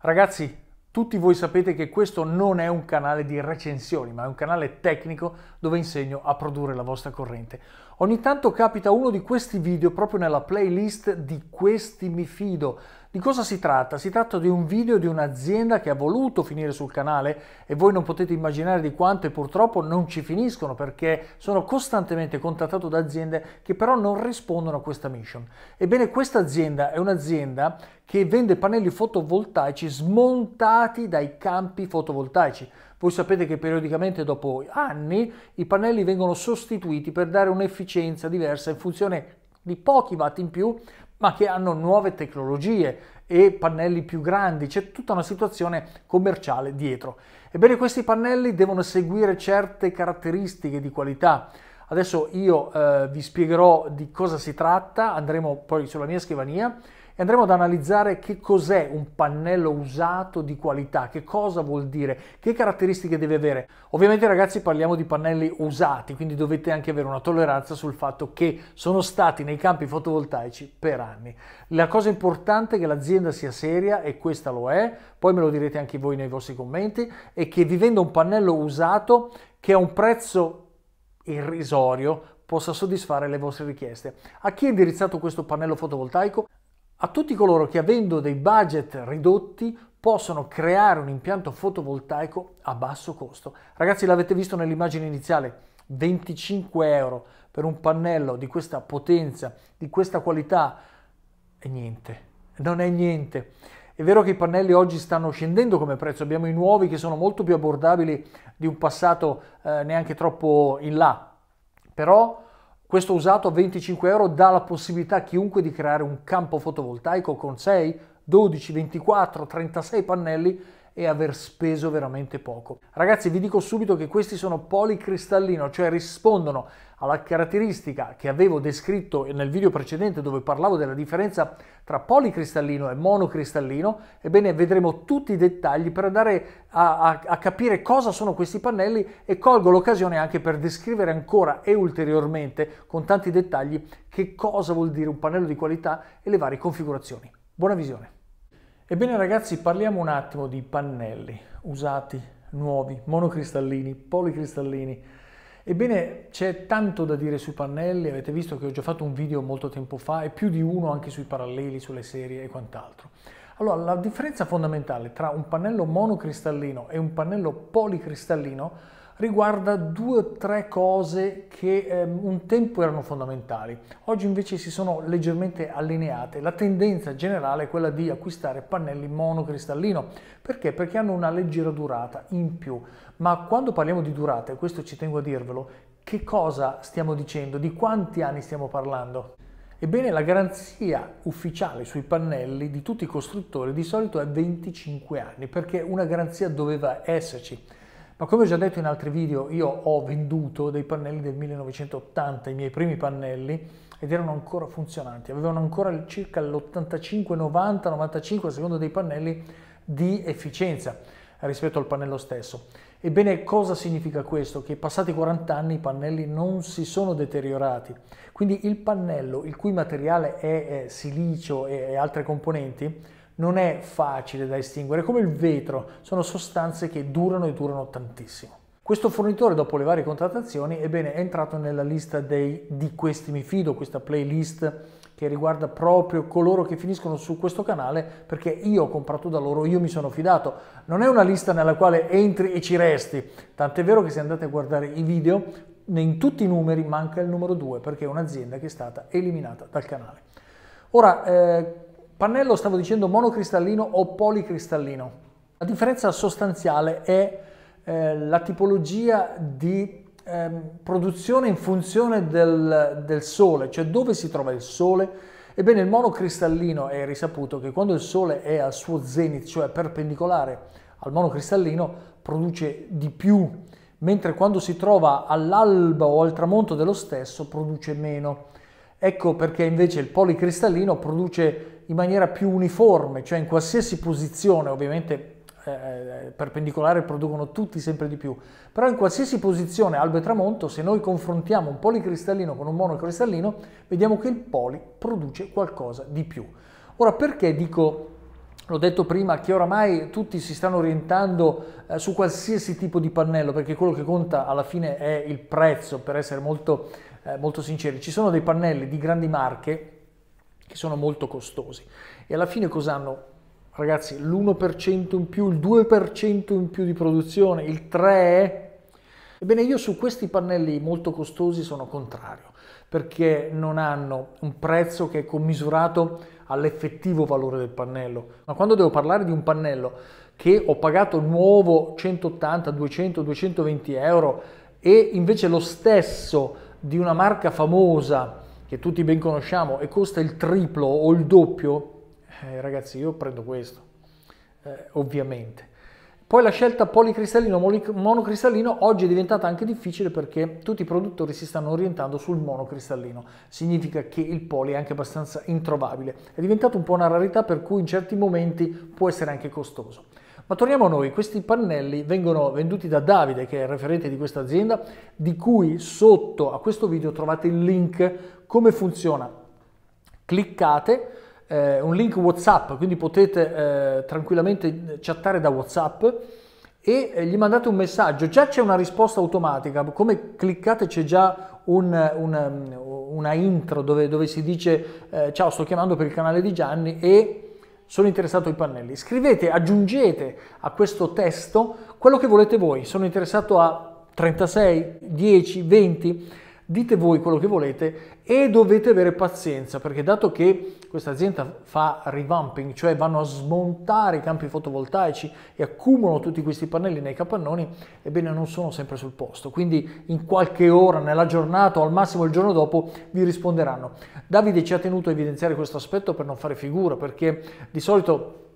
Ragazzi, tutti voi sapete che questo non è un canale di recensioni, ma è un canale tecnico dove insegno a produrre la vostra corrente. Ogni tanto capita uno di questi video proprio nella playlist di questi mi fido. Di cosa si tratta? Si tratta di un video di un'azienda che ha voluto finire sul canale e voi non potete immaginare di quanto e purtroppo non ci finiscono perché sono costantemente contattato da aziende che però non rispondono a questa mission. Ebbene questa azienda è un'azienda che vende pannelli fotovoltaici smontati dai campi fotovoltaici. Voi sapete che periodicamente dopo anni i pannelli vengono sostituiti per dare un'efficienza diversa in funzione di pochi watt in più, ma che hanno nuove tecnologie e pannelli più grandi, c'è tutta una situazione commerciale dietro. Ebbene, questi pannelli devono seguire certe caratteristiche di qualità. Adesso io eh, vi spiegherò di cosa si tratta, andremo poi sulla mia scrivania e andremo ad analizzare che cos'è un pannello usato di qualità, che cosa vuol dire, che caratteristiche deve avere. Ovviamente ragazzi parliamo di pannelli usati, quindi dovete anche avere una tolleranza sul fatto che sono stati nei campi fotovoltaici per anni. La cosa importante è che l'azienda sia seria e questa lo è, poi me lo direte anche voi nei vostri commenti, è che vi venda un pannello usato che a un prezzo irrisorio possa soddisfare le vostre richieste. A chi è indirizzato questo pannello fotovoltaico? a tutti coloro che avendo dei budget ridotti possono creare un impianto fotovoltaico a basso costo. Ragazzi l'avete visto nell'immagine iniziale, 25 euro per un pannello di questa potenza, di questa qualità, è niente, non è niente. È vero che i pannelli oggi stanno scendendo come prezzo, abbiamo i nuovi che sono molto più abbordabili di un passato eh, neanche troppo in là, però questo usato a 25 euro dà la possibilità a chiunque di creare un campo fotovoltaico con 6, 12, 24, 36 pannelli e aver speso veramente poco. Ragazzi vi dico subito che questi sono policristallino, cioè rispondono alla caratteristica che avevo descritto nel video precedente dove parlavo della differenza tra policristallino e monocristallino, ebbene vedremo tutti i dettagli per andare a, a, a capire cosa sono questi pannelli e colgo l'occasione anche per descrivere ancora e ulteriormente con tanti dettagli che cosa vuol dire un pannello di qualità e le varie configurazioni. Buona visione! Ebbene ragazzi, parliamo un attimo di pannelli usati, nuovi, monocristallini, policristallini. Ebbene, c'è tanto da dire sui pannelli, avete visto che ho già fatto un video molto tempo fa e più di uno anche sui paralleli, sulle serie e quant'altro. Allora, la differenza fondamentale tra un pannello monocristallino e un pannello policristallino è riguarda due o tre cose che eh, un tempo erano fondamentali. Oggi invece si sono leggermente allineate. La tendenza generale è quella di acquistare pannelli monocristallino. Perché? Perché hanno una leggera durata in più. Ma quando parliamo di durata, e questo ci tengo a dirvelo, che cosa stiamo dicendo? Di quanti anni stiamo parlando? Ebbene, la garanzia ufficiale sui pannelli di tutti i costruttori di solito è 25 anni, perché una garanzia doveva esserci. Ma come ho già detto in altri video, io ho venduto dei pannelli del 1980, i miei primi pannelli, ed erano ancora funzionanti, avevano ancora circa l'85, 90, 95 secondo dei pannelli di efficienza rispetto al pannello stesso. Ebbene, cosa significa questo? Che passati 40 anni i pannelli non si sono deteriorati, quindi il pannello, il cui materiale è silicio e altre componenti, non è facile da estinguere, come il vetro, sono sostanze che durano e durano tantissimo. Questo fornitore, dopo le varie contrattazioni, ebbene, è entrato nella lista dei, di questi mi fido, questa playlist che riguarda proprio coloro che finiscono su questo canale perché io ho comprato da loro, io mi sono fidato. Non è una lista nella quale entri e ci resti, tant'è vero che se andate a guardare i video, in tutti i numeri manca il numero 2 perché è un'azienda che è stata eliminata dal canale. Ora, eh, Pannello stavo dicendo monocristallino o policristallino. La differenza sostanziale è eh, la tipologia di eh, produzione in funzione del, del sole, cioè dove si trova il sole, Ebbene, il monocristallino è risaputo che quando il Sole è al suo zenith, cioè perpendicolare al monocristallino, produce di più, mentre quando si trova all'alba o al tramonto dello stesso produce meno. Ecco perché invece il policristallino produce in maniera più uniforme, cioè in qualsiasi posizione, ovviamente eh, eh, perpendicolare producono tutti sempre di più, però in qualsiasi posizione albe tramonto, se noi confrontiamo un policristallino con un monocristallino, vediamo che il poli produce qualcosa di più. Ora perché dico l'ho detto prima che oramai tutti si stanno orientando eh, su qualsiasi tipo di pannello perché quello che conta alla fine è il prezzo per essere molto eh, molto sinceri, ci sono dei pannelli di grandi marche che sono molto costosi e alla fine cosa hanno? Ragazzi, l'1% in più, il 2% in più di produzione, il 3%? Ebbene, io su questi pannelli molto costosi sono contrario perché non hanno un prezzo che è commisurato all'effettivo valore del pannello. Ma quando devo parlare di un pannello che ho pagato nuovo 180, 200, 220 euro e invece lo stesso di una marca famosa che tutti ben conosciamo e costa il triplo o il doppio, eh, ragazzi io prendo questo, eh, ovviamente. Poi la scelta policristallino monocristallino oggi è diventata anche difficile perché tutti i produttori si stanno orientando sul monocristallino. Significa che il poli è anche abbastanza introvabile. È diventato un po' una rarità per cui in certi momenti può essere anche costoso. Ma torniamo a noi, questi pannelli vengono venduti da Davide, che è il referente di questa azienda, di cui sotto a questo video trovate il link. Come funziona? Cliccate, eh, un link WhatsApp, quindi potete eh, tranquillamente chattare da WhatsApp e eh, gli mandate un messaggio. Già c'è una risposta automatica, come cliccate c'è già un, un, una intro dove, dove si dice eh, ciao sto chiamando per il canale di Gianni e sono interessato ai pannelli. Scrivete, aggiungete a questo testo quello che volete voi. Sono interessato a 36, 10, 20 dite voi quello che volete e dovete avere pazienza perché dato che questa azienda fa revamping, cioè vanno a smontare i campi fotovoltaici e accumulano tutti questi pannelli nei capannoni, ebbene non sono sempre sul posto, quindi in qualche ora, nella giornata o al massimo il giorno dopo vi risponderanno. Davide ci ha tenuto a evidenziare questo aspetto per non fare figura perché di solito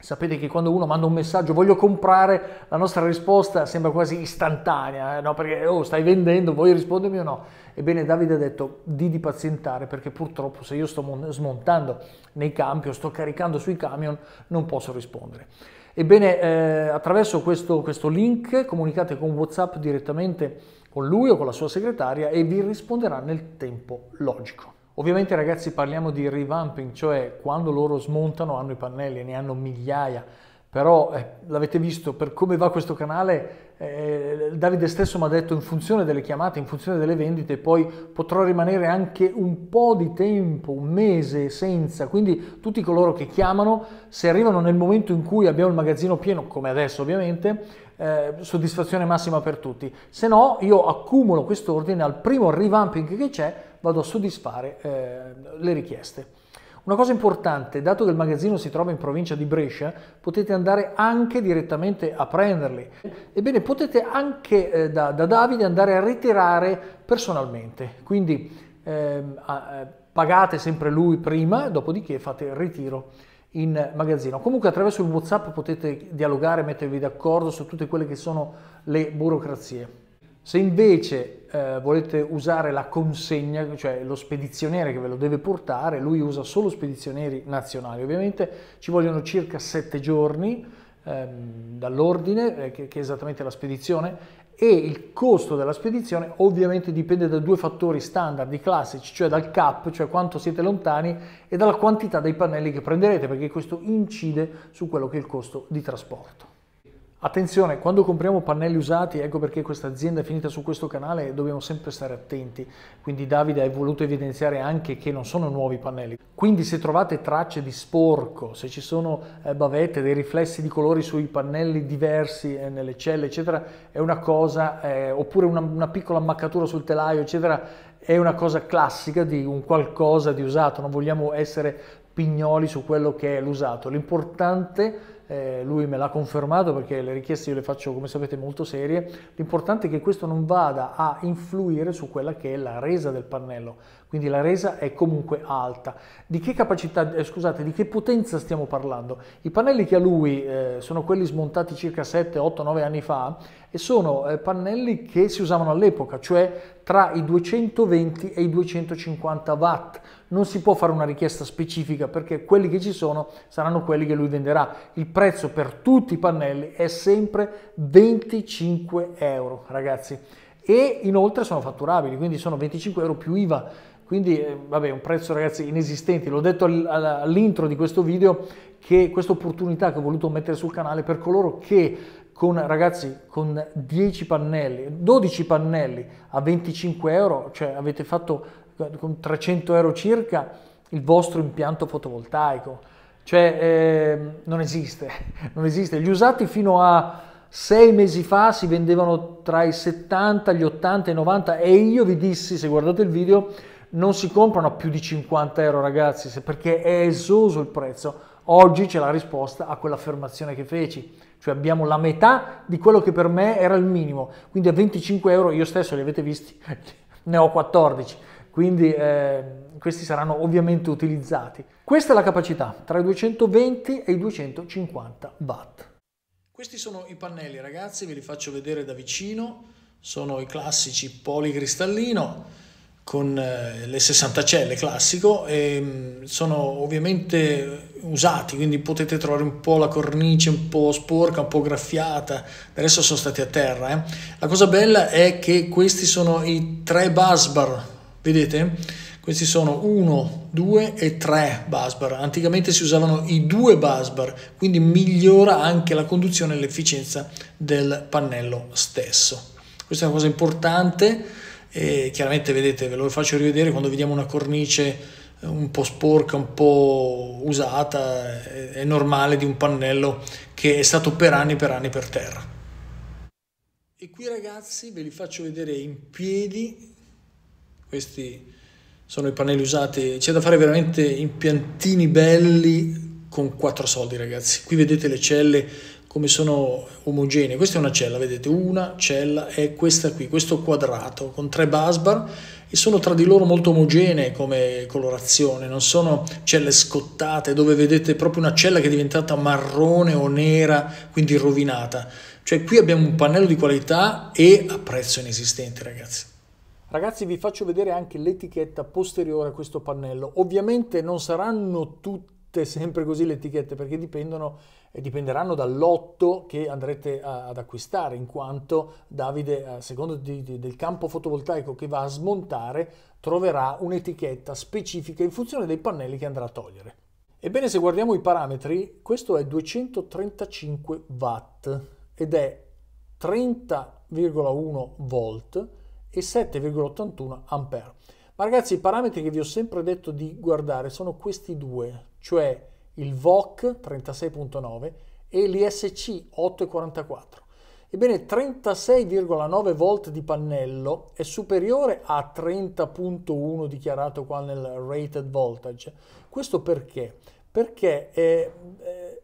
Sapete che quando uno manda un messaggio voglio comprare, la nostra risposta sembra quasi istantanea, eh? no? perché oh, stai vendendo, vuoi rispondermi o no? Ebbene Davide ha detto di di pazientare perché purtroppo se io sto smontando nei campi o sto caricando sui camion non posso rispondere. Ebbene eh, attraverso questo, questo link comunicate con Whatsapp direttamente con lui o con la sua segretaria e vi risponderà nel tempo logico. Ovviamente ragazzi parliamo di revamping, cioè quando loro smontano hanno i pannelli, ne hanno migliaia, però eh, l'avete visto per come va questo canale eh, Davide stesso mi ha detto in funzione delle chiamate in funzione delle vendite poi potrò rimanere anche un po' di tempo un mese senza quindi tutti coloro che chiamano se arrivano nel momento in cui abbiamo il magazzino pieno come adesso ovviamente eh, soddisfazione massima per tutti. Se no io accumulo quest'ordine, al primo revamping che c'è vado a soddisfare eh, le richieste. Una cosa importante, dato che il magazzino si trova in provincia di Brescia, potete andare anche direttamente a prenderli. Ebbene, potete anche eh, da, da, Davide andare a ritirare personalmente. Quindi ehm, a, eh, pagate sempre lui prima, dopodiché fate il ritiro in magazzino. Comunque attraverso il WhatsApp potete dialogare, mettervi d'accordo su tutte quelle che sono le burocrazie. Se invece eh, volete usare la consegna, cioè lo spedizioniere che ve lo deve portare, lui usa solo spedizionieri nazionali. Ovviamente ci vogliono circa sette giorni ehm, dall'ordine, eh, che, che, è esattamente la spedizione, e il costo della spedizione ovviamente dipende da due fattori standard, i classici, cioè dal cap, cioè quanto siete lontani e dalla quantità dei pannelli che prenderete, perché questo incide su quello che è il costo di trasporto. Attenzione, quando compriamo pannelli usati, ecco perché questa azienda è finita su questo canale, dobbiamo sempre stare attenti. Quindi Davide ha voluto evidenziare anche che non sono nuovi pannelli. Quindi se trovate tracce di sporco, se ci sono eh, bavette, dei riflessi di colori sui pannelli diversi, eh, nelle celle, eccetera, è una cosa, eh, oppure una, una piccola ammaccatura sul telaio, eccetera, è una cosa classica di un qualcosa di usato. Non vogliamo essere pignoli su quello che è l'usato. L'importante è eh, lui me l'ha confermato perché le richieste io le faccio come sapete molto serie, l'importante è che questo non vada a influire su quella che è la resa del pannello quindi la resa è comunque alta. Di che, capacità, eh, scusate, di che potenza stiamo parlando? I pannelli che ha lui eh, sono quelli smontati circa 7, 8, 9 anni fa e sono eh, pannelli che si usavano all'epoca, cioè tra i 220 e i 250 watt. Non si può fare una richiesta specifica perché quelli che ci sono saranno quelli che lui venderà. Il prezzo per tutti i pannelli è sempre 25 euro, ragazzi. E inoltre sono fatturabili, quindi sono 25 euro più IVA quindi, eh, vabbè, un prezzo ragazzi inesistente, l'ho detto all'intro di questo video che questa opportunità che ho voluto mettere sul canale per coloro che con ragazzi con 10 pannelli, 12 pannelli a 25 euro, cioè avete fatto eh, con 300 euro circa il vostro impianto fotovoltaico, cioè eh, non esiste, non esiste. Gli usati fino a sei mesi fa si vendevano tra i 70, gli 80 i 90 e io vi dissi, se guardate il video, non si comprano a più di 50 euro ragazzi perché è esoso il prezzo. Oggi c'è la risposta a quell'affermazione che feci, cioè abbiamo la metà di quello che per me era il minimo, quindi a 25 euro io stesso li avete visti, ne ho 14, quindi eh, questi saranno ovviamente utilizzati. Questa è la capacità tra i 220 e i 250 watt. Questi sono i pannelli ragazzi, ve li faccio vedere da vicino, sono i classici policristallino con eh, le 60 celle classico e mm, sono ovviamente usati quindi potete trovare un po' la cornice un po' sporca un po' graffiata adesso sono stati a terra eh. la cosa bella è che questi sono i tre busbar vedete questi sono 1 2 e 3 busbar anticamente si usavano i due busbar quindi migliora anche la conduzione e l'efficienza del pannello stesso questa è una cosa importante e chiaramente vedete ve lo faccio rivedere quando vediamo una cornice eh, un po' sporca, un po' usata, è normale di un pannello che è stato per anni e per anni per terra. E qui ragazzi ve li faccio vedere in piedi, questi sono i pannelli usati, c'è da fare veramente impiantini belli con quattro soldi ragazzi. Qui vedete le celle come sono omogenee. Questa è una cella, vedete, una cella è questa qui, questo quadrato con tre busbar e sono tra di loro molto omogenee come colorazione, non sono celle scottate dove vedete proprio una cella che è diventata marrone o nera, quindi rovinata. Cioè qui abbiamo un pannello di qualità e a prezzo inesistente, ragazzi. Ragazzi vi faccio vedere anche l'etichetta posteriore a questo pannello. Ovviamente non saranno tutte sempre così le etichette perché dipendono dipenderanno dal lotto che andrete a, ad acquistare, in quanto Davide, a seconda di, di, del campo fotovoltaico che va a smontare, troverà un'etichetta specifica in funzione dei pannelli che andrà a togliere. Ebbene, se guardiamo i parametri, questo è 235 watt ed è 30,1 volt e 7,81 ampere. Ma ragazzi, i parametri che vi ho sempre detto di guardare sono questi due, cioè il VOC 36.9 e l'ISC 844. Ebbene, 36,9 volt di pannello è superiore a 30.1 dichiarato qua nel rated voltage. Questo perché? Perché eh, eh,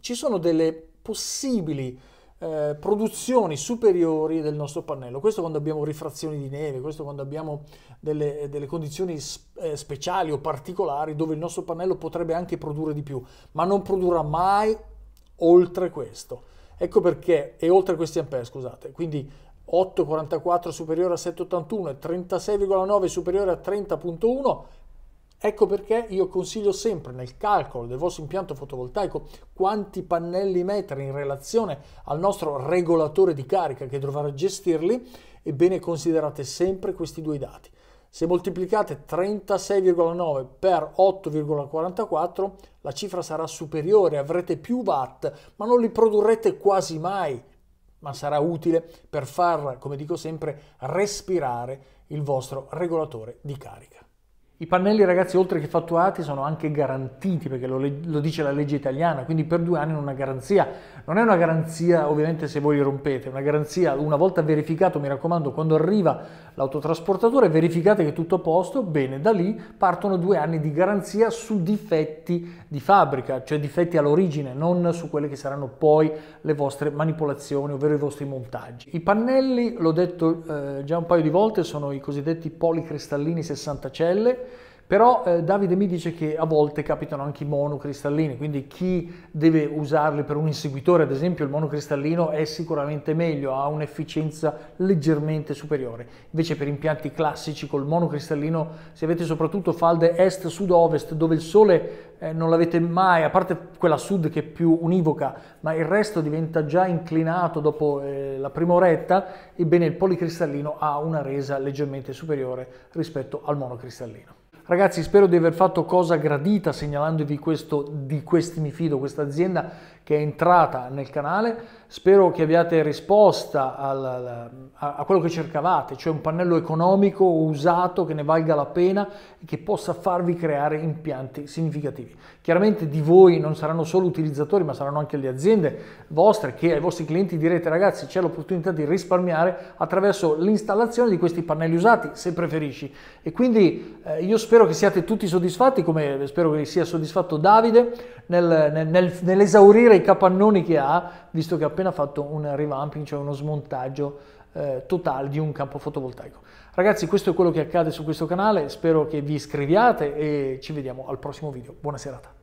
ci sono delle possibili eh, produzioni superiori del nostro pannello. Questo quando abbiamo rifrazioni di neve, questo quando abbiamo delle, delle condizioni eh, speciali o particolari dove il nostro pannello potrebbe anche produrre di più, ma non produrrà mai oltre questo. Ecco perché, e oltre questi ampere, scusate, quindi 8,44 superiore a 7,81 e 36,9 superiore a 30,1 Ecco perché io consiglio sempre nel calcolo del vostro impianto fotovoltaico quanti pannelli mettere in relazione al nostro regolatore di carica che dovrà gestirli, ebbene considerate sempre questi due dati. Se moltiplicate 36,9 per 8,44 la cifra sarà superiore, avrete più watt, ma non li produrrete quasi mai, ma sarà utile per far, come dico sempre, respirare il vostro regolatore di carica. I pannelli ragazzi oltre che fatturati sono anche garantiti perché lo, lo, dice la legge italiana, quindi per due anni è una garanzia. Non è una garanzia ovviamente se voi li rompete, è una garanzia una volta verificato, mi raccomando, quando arriva l'autotrasportatore verificate che è tutto a posto, bene, da lì partono due anni di garanzia su difetti di fabbrica, cioè difetti all'origine, non su quelle che saranno poi le vostre manipolazioni, ovvero i vostri montaggi. I pannelli, l'ho detto eh, già un paio di volte, sono i cosiddetti policristallini 60 celle però eh, Davide mi dice che a volte capitano anche i monocristallini, quindi chi deve usarli per un inseguitore, ad esempio, il monocristallino è sicuramente meglio, ha un'efficienza leggermente superiore. Invece per impianti classici col monocristallino, se avete soprattutto falde est-sud-ovest dove il sole eh, non l'avete mai, a parte quella sud che è più univoca, ma il resto diventa già inclinato dopo eh, la prima oretta, ebbene il policristallino ha una resa leggermente superiore rispetto al monocristallino. Ragazzi, spero di aver fatto cosa gradita segnalandovi questo di questi mi fido, questa azienda che è entrata nel canale. Spero che abbiate risposta al, a, a, quello che cercavate, cioè un pannello economico usato che ne valga la pena e che possa farvi creare impianti significativi. Chiaramente di voi non saranno solo utilizzatori, ma saranno anche le aziende vostre che ai vostri clienti direte ragazzi c'è l'opportunità di risparmiare attraverso l'installazione di questi pannelli usati, se preferisci. E quindi eh, io spero che siate tutti soddisfatti, come spero che sia soddisfatto Davide nel, nel, nel, nell'esaurire i capannoni che ha, visto che ha appena fatto un revamping, cioè uno smontaggio eh, totale di un campo fotovoltaico. Ragazzi, questo è quello che accade su questo canale, spero che vi iscriviate e ci vediamo al prossimo video. Buona serata.